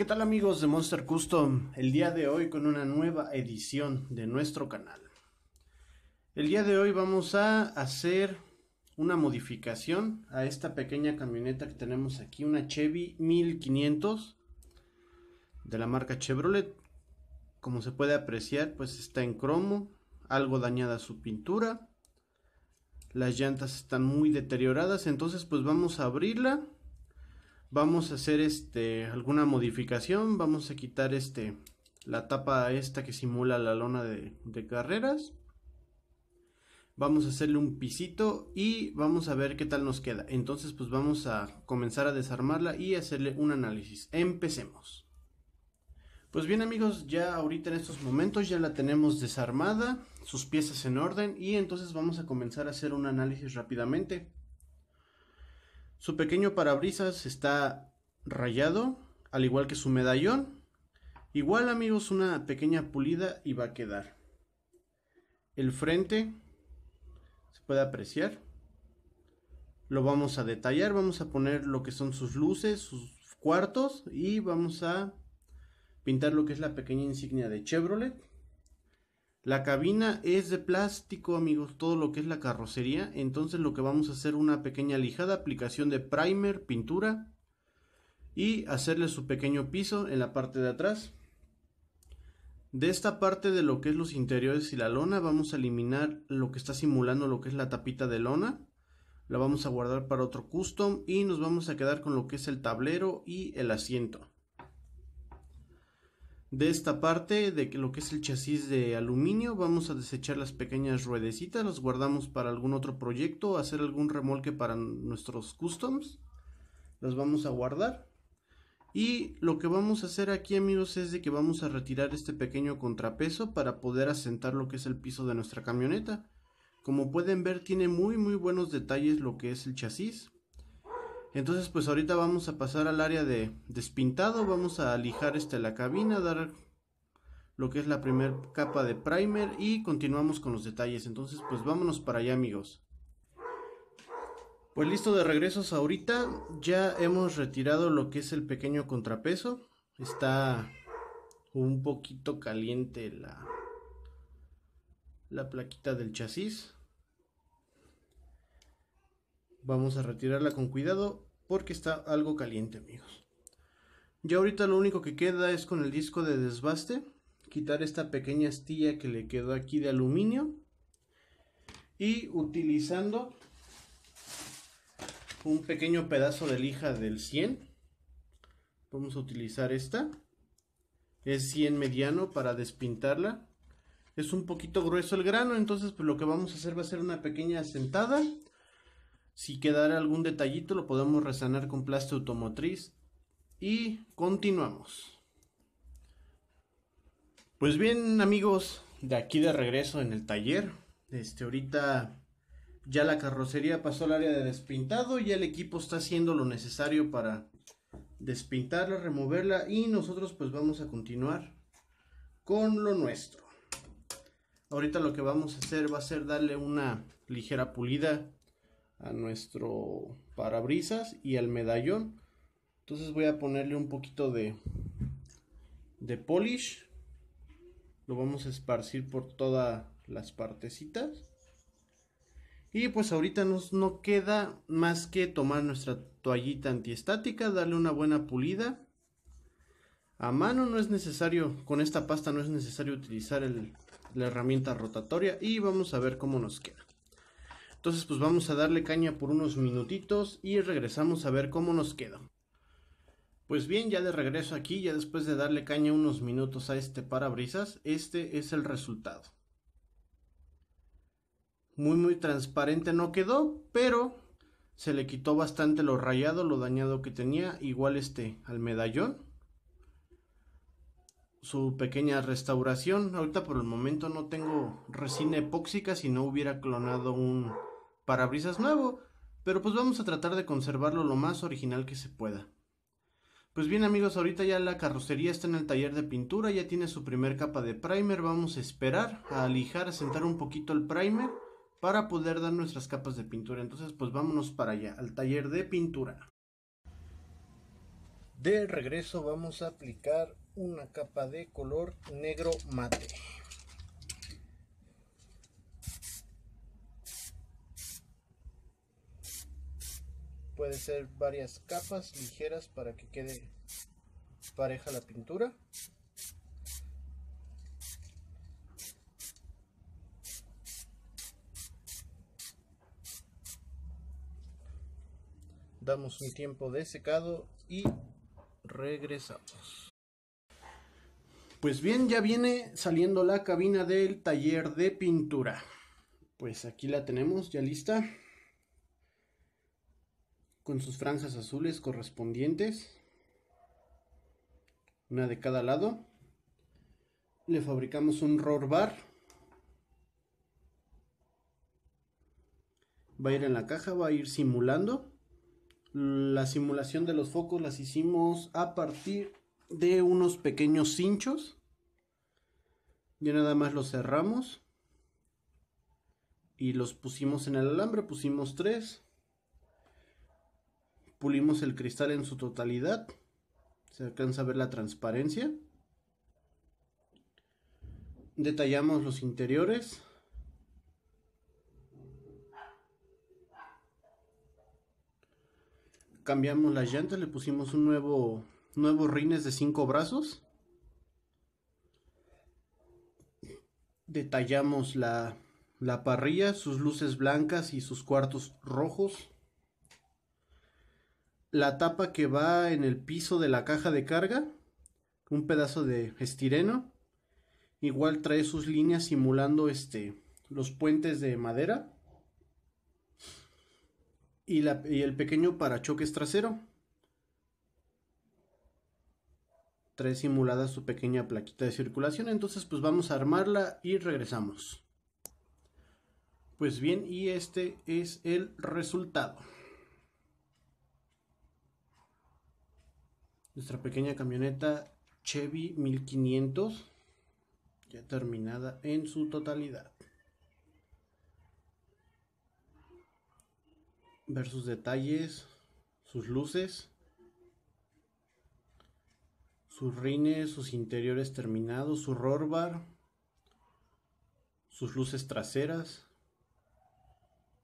¿Qué tal amigos de Monster Custom? El día de hoy con una nueva edición de nuestro canal. El día de hoy vamos a hacer una modificación a esta pequeña camioneta que tenemos aquí, una Chevy 1500 de la marca Chevrolet. Como se puede apreciar, pues está en cromo, algo dañada su pintura. Las llantas están muy deterioradas, entonces pues vamos a abrirla vamos a hacer este alguna modificación vamos a quitar este la tapa esta que simula la lona de, carreras vamos a hacerle un pisito y vamos a ver qué tal nos queda entonces pues vamos a comenzar a desarmarla y hacerle un análisis empecemos pues bien amigos ya ahorita en estos momentos ya la tenemos desarmada sus piezas en orden y entonces vamos a comenzar a hacer un análisis rápidamente su pequeño parabrisas está rayado, al igual que su medallón. Igual amigos, una pequeña pulida y va a quedar. El frente se puede apreciar. Lo vamos a detallar, vamos a poner lo que son sus luces, sus cuartos y vamos a pintar lo que es la pequeña insignia de Chevrolet la cabina es de plástico, amigos, todo lo que es la carrocería. Entonces lo que vamos a hacer una pequeña lijada, aplicación de primer, pintura y hacerle su pequeño piso en la parte de atrás. De esta parte de lo que es los interiores y la lona vamos a eliminar lo que está simulando lo que es la tapita de lona. La vamos a guardar para otro custom y nos vamos a quedar con lo que es el tablero y el asiento. De esta parte, de lo que es el chasis de aluminio, vamos a desechar las pequeñas ruedecitas, las guardamos para algún otro proyecto, hacer algún remolque para nuestros customs. Las vamos a guardar. Y lo que vamos a hacer aquí amigos es de que vamos a retirar este pequeño contrapeso para poder asentar lo que es el piso de nuestra camioneta. Como pueden ver tiene muy muy buenos detalles lo que es el chasis. Entonces pues ahorita vamos a pasar al área de despintado, vamos a lijar esta la cabina, dar lo que es la primera capa de primer y continuamos con los detalles. Entonces pues vámonos para allá amigos. Pues listo de regresos ahorita, ya hemos retirado lo que es el pequeño contrapeso, está un poquito caliente la, la plaquita del chasis, Vamos a retirarla con cuidado porque está algo caliente, amigos. Ya ahorita lo único que queda es con el disco de desbaste, quitar esta pequeña astilla que le quedó aquí de aluminio y utilizando un pequeño pedazo de lija del 100 vamos a utilizar esta es 100 mediano para despintarla es un poquito grueso el grano entonces pues lo que vamos a hacer va a ser una pequeña sentada si quedara algún detallito lo podemos resanar con plástico automotriz. Y continuamos. Pues bien amigos, de aquí de regreso en el taller. Este, ahorita ya la carrocería pasó al área de despintado. Ya el equipo está haciendo lo necesario para despintarla, removerla. Y nosotros pues vamos a continuar con lo nuestro. Ahorita lo que vamos a hacer va a ser darle una ligera pulida a nuestro parabrisas y al medallón. Entonces voy a ponerle un poquito de, de polish. Lo vamos a esparcir por todas las partecitas. Y pues ahorita nos no queda más que tomar nuestra toallita antiestática, darle una buena pulida. A mano no es necesario, con esta pasta no es necesario utilizar la herramienta rotatoria y vamos a ver cómo nos queda. Entonces pues vamos a darle caña por unos minutitos y regresamos a ver cómo nos queda. Pues bien, ya de regreso aquí, ya después de darle caña unos minutos a este parabrisas, este es el resultado. Muy muy transparente no quedó, pero se le quitó bastante lo rayado, lo dañado que tenía, igual este al medallón. Su pequeña restauración, ahorita por el momento no tengo resina epóxica, si no hubiera clonado un parabrisas nuevo, pero pues vamos a tratar de conservarlo lo más original que se pueda. Pues bien amigos, ahorita ya la carrocería está en el taller de pintura, ya tiene su primer capa de primer, vamos a esperar a lijar, a sentar un poquito el primer para poder dar nuestras capas de pintura. Entonces pues vámonos para allá, al taller de pintura. De regreso vamos a aplicar una capa de color negro mate. Puede ser varias capas ligeras para que quede pareja la pintura. damos un tiempo de secado y regresamos. Pues bien, ya viene saliendo la cabina del taller de pintura. Pues aquí la tenemos ya lista con sus franjas azules correspondientes, una de cada lado. Le fabricamos un ROR bar. Va a ir en la caja, va a ir simulando. La simulación de los focos las hicimos a partir de unos pequeños cinchos. Ya nada más los cerramos. Y los pusimos en el alambre, pusimos tres pulimos el cristal en su totalidad. Se alcanza a ver la transparencia. Detallamos los interiores. Cambiamos las llantas, le pusimos un nuevo, nuevos rines de cinco brazos. Detallamos la, la parrilla, sus luces blancas y sus cuartos rojos la tapa que va en el piso de la caja de carga, un pedazo de estireno. Igual trae sus líneas simulando este los puentes de madera. Y, y el pequeño parachoques trasero. Trae simulada su pequeña plaquita de circulación. Entonces pues vamos a armarla y regresamos. Pues bien, y este es el resultado. Nuestra pequeña camioneta Chevy 1500 ya terminada en su totalidad. Ver sus detalles, sus luces, sus rines, sus interiores terminados, su rorbar sus luces traseras,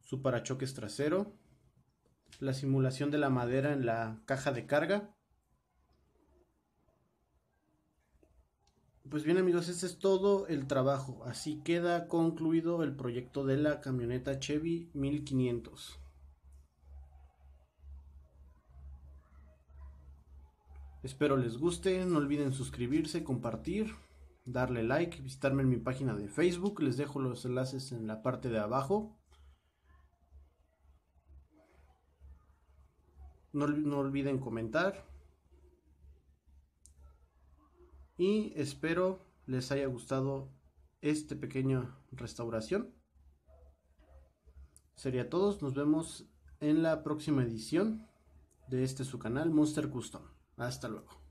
su parachoques trasero, la simulación de la madera en la caja de carga. Pues bien amigos, este es todo el trabajo. Así queda concluido el proyecto de la camioneta Chevy 1500. Espero les guste, no olviden suscribirse, compartir, darle like, visitarme en mi página de Facebook, les dejo los enlaces en la parte de abajo. No, no olviden comentar, y espero les haya gustado este pequeño restauración. Sería todos, nos vemos en la próxima edición de este su canal Monster Custom. Hasta luego.